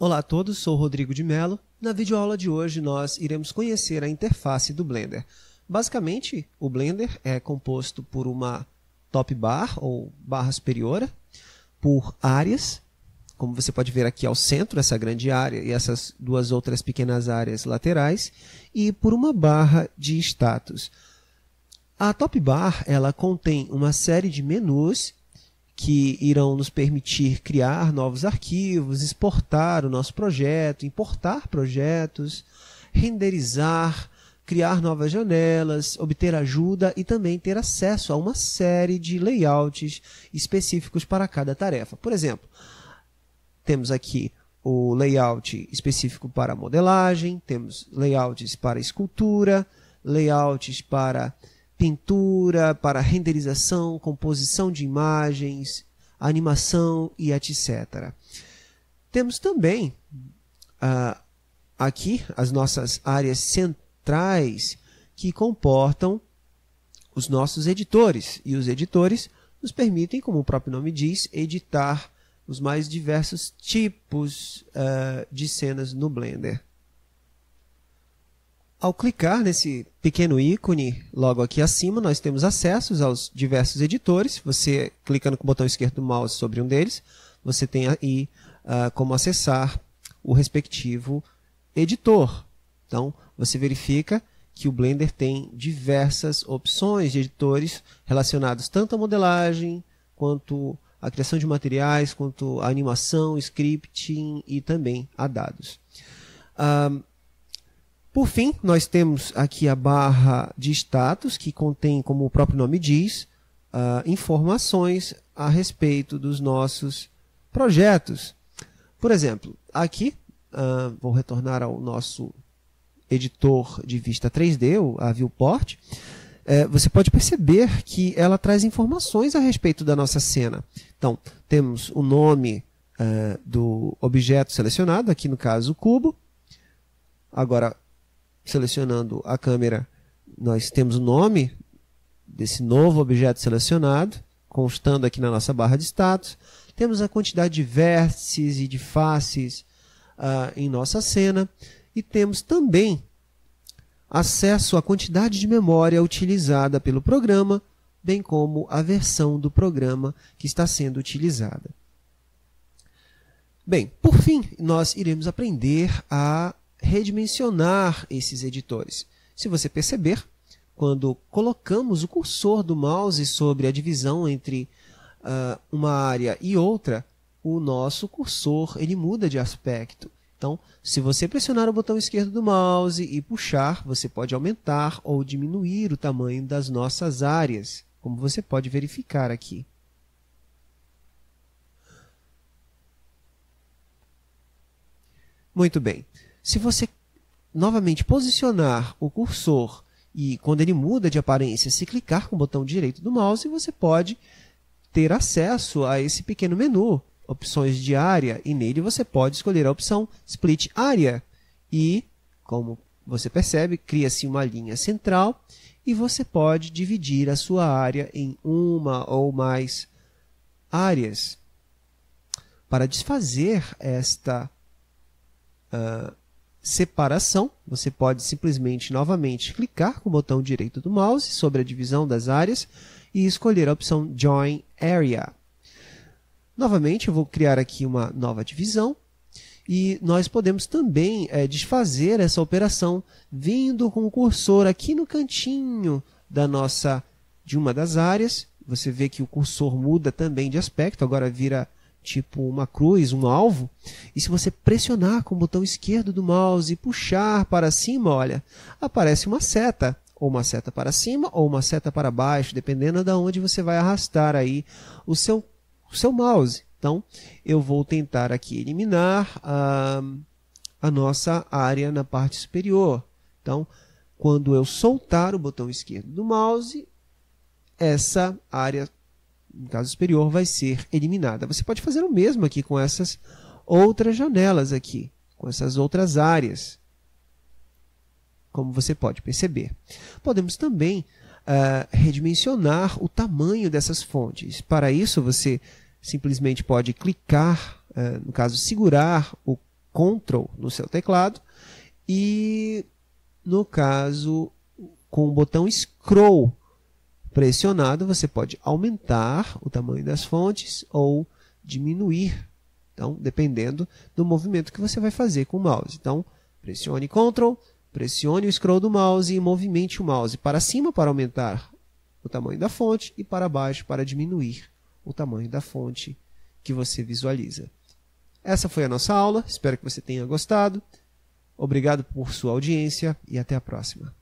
Olá a todos, sou Rodrigo de Mello. Na videoaula de hoje nós iremos conhecer a interface do Blender. Basicamente, o Blender é composto por uma top bar ou barra superior, por áreas, como você pode ver aqui ao centro, essa grande área e essas duas outras pequenas áreas laterais, e por uma barra de status. A top bar ela contém uma série de menus que irão nos permitir criar novos arquivos, exportar o nosso projeto, importar projetos, renderizar, criar novas janelas, obter ajuda e também ter acesso a uma série de layouts específicos para cada tarefa. Por exemplo, temos aqui o layout específico para modelagem, temos layouts para escultura, layouts para pintura, para renderização, composição de imagens, animação e etc. Temos também uh, aqui as nossas áreas centrais que comportam os nossos editores. E os editores nos permitem, como o próprio nome diz, editar os mais diversos tipos uh, de cenas no Blender. Ao clicar nesse pequeno ícone logo aqui acima, nós temos acessos aos diversos editores. Você clicando com o botão esquerdo do mouse sobre um deles, você tem aí uh, como acessar o respectivo editor. Então, você verifica que o Blender tem diversas opções de editores relacionados tanto à modelagem, quanto à criação de materiais, quanto à animação, scripting e também a dados. Uh, por fim, nós temos aqui a barra de status, que contém, como o próprio nome diz, uh, informações a respeito dos nossos projetos. Por exemplo, aqui, uh, vou retornar ao nosso editor de vista 3D, a Viewport, é, você pode perceber que ela traz informações a respeito da nossa cena. Então, temos o nome eh, do objeto selecionado, aqui no caso o cubo, Agora, selecionando a câmera, nós temos o nome desse novo objeto selecionado, constando aqui na nossa barra de status. Temos a quantidade de vértices e de faces uh, em nossa cena. E temos também acesso à quantidade de memória utilizada pelo programa, bem como a versão do programa que está sendo utilizada. Bem, por fim, nós iremos aprender a redimensionar esses editores. Se você perceber, quando colocamos o cursor do mouse sobre a divisão entre uh, uma área e outra, o nosso cursor ele muda de aspecto. Então, se você pressionar o botão esquerdo do mouse e puxar, você pode aumentar ou diminuir o tamanho das nossas áreas, como você pode verificar aqui. Muito bem. Se você novamente posicionar o cursor e quando ele muda de aparência, se clicar com o botão direito do mouse, você pode ter acesso a esse pequeno menu, opções de área, e nele você pode escolher a opção Split Área. E, como você percebe, cria-se uma linha central e você pode dividir a sua área em uma ou mais áreas. Para desfazer esta uh, separação, você pode simplesmente novamente clicar com o botão direito do mouse sobre a divisão das áreas e escolher a opção Join Area. Novamente, eu vou criar aqui uma nova divisão e nós podemos também é, desfazer essa operação vindo com o cursor aqui no cantinho da nossa de uma das áreas. Você vê que o cursor muda também de aspecto, agora vira tipo uma cruz, um alvo, e se você pressionar com o botão esquerdo do mouse e puxar para cima, olha, aparece uma seta, ou uma seta para cima ou uma seta para baixo, dependendo da de onde você vai arrastar aí o seu, o seu mouse. Então, eu vou tentar aqui eliminar a, a nossa área na parte superior. Então, quando eu soltar o botão esquerdo do mouse, essa área no caso superior, vai ser eliminada. Você pode fazer o mesmo aqui com essas outras janelas aqui, com essas outras áreas, como você pode perceber. Podemos também uh, redimensionar o tamanho dessas fontes. Para isso, você simplesmente pode clicar, uh, no caso, segurar o Ctrl no seu teclado e, no caso, com o botão Scroll, pressionado, você pode aumentar o tamanho das fontes ou diminuir. Então, dependendo do movimento que você vai fazer com o mouse. Então, pressione Ctrl, pressione o scroll do mouse e movimente o mouse para cima para aumentar o tamanho da fonte e para baixo para diminuir o tamanho da fonte que você visualiza. Essa foi a nossa aula, espero que você tenha gostado. Obrigado por sua audiência e até a próxima.